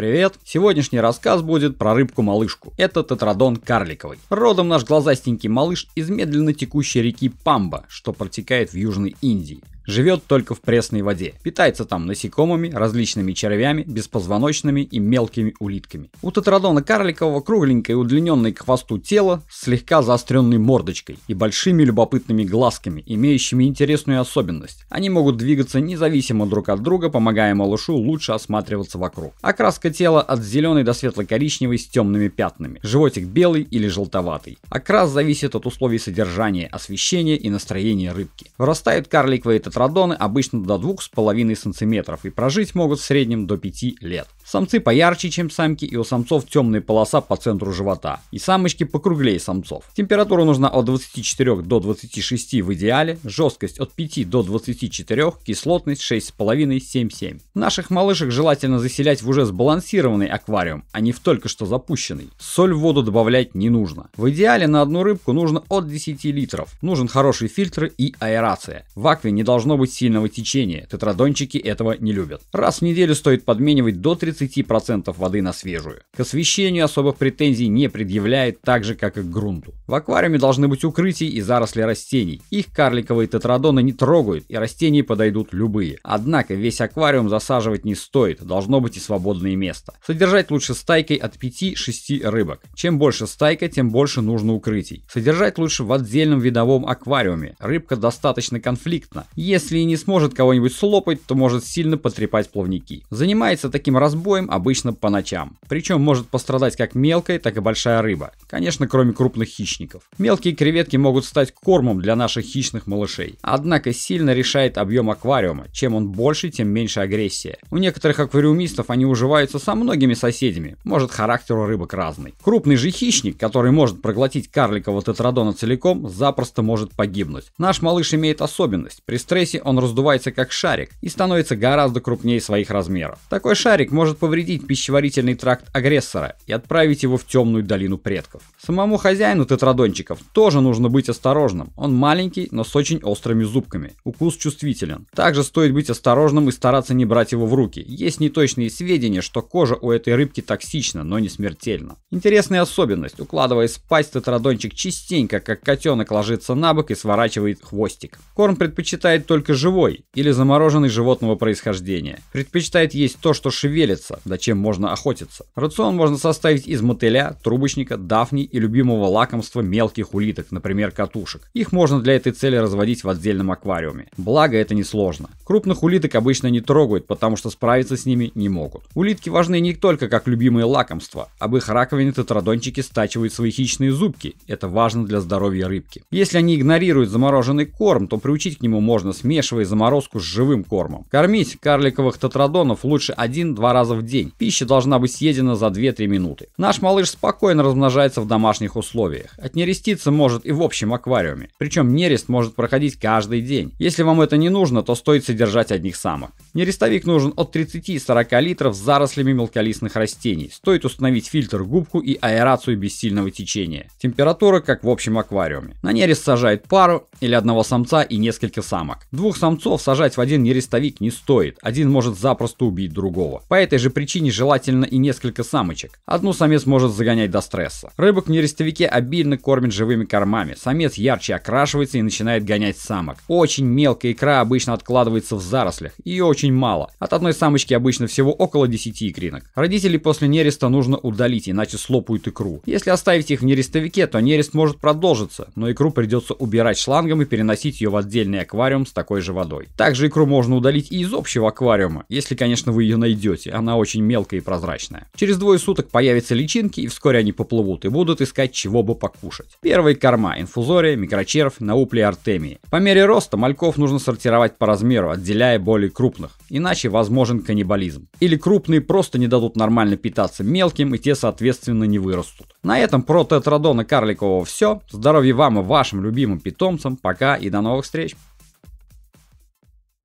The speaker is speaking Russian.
Привет! Сегодняшний рассказ будет про рыбку-малышку. Это тетродон карликовый. Родом наш глазастенький малыш из медленно текущей реки Памба, что протекает в Южной Индии. Живет только в пресной воде. Питается там насекомыми, различными червями, беспозвоночными и мелкими улитками. У тетродона карликового кругленькое удлиненное к хвосту тело с слегка заостренной мордочкой и большими любопытными глазками, имеющими интересную особенность. Они могут двигаться независимо друг от друга, помогая малышу лучше осматриваться вокруг. Окраска тела от зеленой до светло-коричневой с темными пятнами. Животик белый или желтоватый. Окрас зависит от условий содержания, освещения и настроения рыбки. Вырастает карликовые Тетродоны обычно до 2,5 см и прожить могут в среднем до 5 лет. Самцы поярче, чем самки, и у самцов темная полоса по центру живота. И самочки покруглее самцов. Температура нужна от 24 до 26 в идеале, жесткость от 5 до 24, кислотность 6,5-7,7. Наших малышек желательно заселять в уже сбалансированный аквариум, а не в только что запущенный. Соль в воду добавлять не нужно. В идеале на одну рыбку нужно от 10 литров. Нужен хороший фильтр и аэрация. В акве не должно быть сильного течения, тетрадончики этого не любят. Раз в неделю стоит подменивать до 30 30% воды на свежую. К освещению особых претензий не предъявляет, так же как и к грунту. В аквариуме должны быть укрытия и заросли растений. Их карликовые тетрадоны не трогают и растения подойдут любые. Однако весь аквариум засаживать не стоит, должно быть и свободное место. Содержать лучше стайкой от 5-6 рыбок. Чем больше стайка, тем больше нужно укрытий. Содержать лучше в отдельном видовом аквариуме. Рыбка достаточно конфликтна. Если и не сможет кого-нибудь слопать, то может сильно потрепать плавники. Занимается таким разбором боем обычно по ночам. Причем может пострадать как мелкая, так и большая рыба. Конечно, кроме крупных хищников. Мелкие креветки могут стать кормом для наших хищных малышей. Однако сильно решает объем аквариума. Чем он больше, тем меньше агрессия. У некоторых аквариумистов они уживаются со многими соседями. Может характер у рыбок разный. Крупный же хищник, который может проглотить карликового тетрадона целиком, запросто может погибнуть. Наш малыш имеет особенность. При стрессе он раздувается как шарик и становится гораздо крупнее своих размеров. Такой шарик может может повредить пищеварительный тракт агрессора и отправить его в темную долину предков. Самому хозяину тетрадончиков тоже нужно быть осторожным. Он маленький, но с очень острыми зубками. Укус чувствителен. Также стоит быть осторожным и стараться не брать его в руки. Есть неточные сведения, что кожа у этой рыбки токсична, но не смертельна. Интересная особенность. укладываясь спать, тетрадончик частенько, как котенок, ложится на бок и сворачивает хвостик. Корм предпочитает только живой или замороженный животного происхождения. Предпочитает есть то, что шевелит охотиться, да чем можно охотиться. Рацион можно составить из мотыля, трубочника, дафни и любимого лакомства мелких улиток, например катушек. Их можно для этой цели разводить в отдельном аквариуме. Благо это несложно. Крупных улиток обычно не трогают, потому что справиться с ними не могут. Улитки важны не только как любимые лакомства. Об их раковине тетрадончики стачивают свои хищные зубки. Это важно для здоровья рыбки. Если они игнорируют замороженный корм, то приучить к нему можно, смешивая заморозку с живым кормом. Кормить карликовых тетрадонов лучше 1-2 раза в день. Пища должна быть съедена за 2-3 минуты. Наш малыш спокойно размножается в домашних условиях. От нереститься может и в общем аквариуме. Причем нерест может проходить каждый день. Если вам это не нужно, то стоит содержать содержать одних самок. Нерестовик нужен от 30-40 литров с зарослями мелколистных растений. Стоит установить фильтр, губку и аэрацию без сильного течения. Температура, как в общем аквариуме. На нерест сажает пару или одного самца и несколько самок. Двух самцов сажать в один нерестовик не стоит. Один может запросто убить другого. По этой же причине желательно и несколько самочек. Одну самец может загонять до стресса. Рыбок в нерестовике обильно кормят живыми кормами. Самец ярче окрашивается и начинает гонять самок. Очень мелкая икра обычно откладывается находится в зарослях, ее очень мало. От одной самочки обычно всего около 10 икринок. родители после нереста нужно удалить, иначе слопают икру. Если оставить их в нерестовике, то нерест может продолжиться, но икру придется убирать шлангом и переносить ее в отдельный аквариум с такой же водой. Также икру можно удалить и из общего аквариума, если, конечно, вы ее найдете, она очень мелкая и прозрачная. Через двое суток появятся личинки, и вскоре они поплывут и будут искать чего бы покушать. Первые корма, инфузория, микрочерв, науплия, артемии. По мере роста мальков нужно сортировать по размеру, отделяя более крупных, иначе возможен каннибализм. Или крупные просто не дадут нормально питаться мелким, и те соответственно не вырастут. На этом про тетрадона карликового все. Здоровья вам и вашим любимым питомцам. Пока и до новых встреч!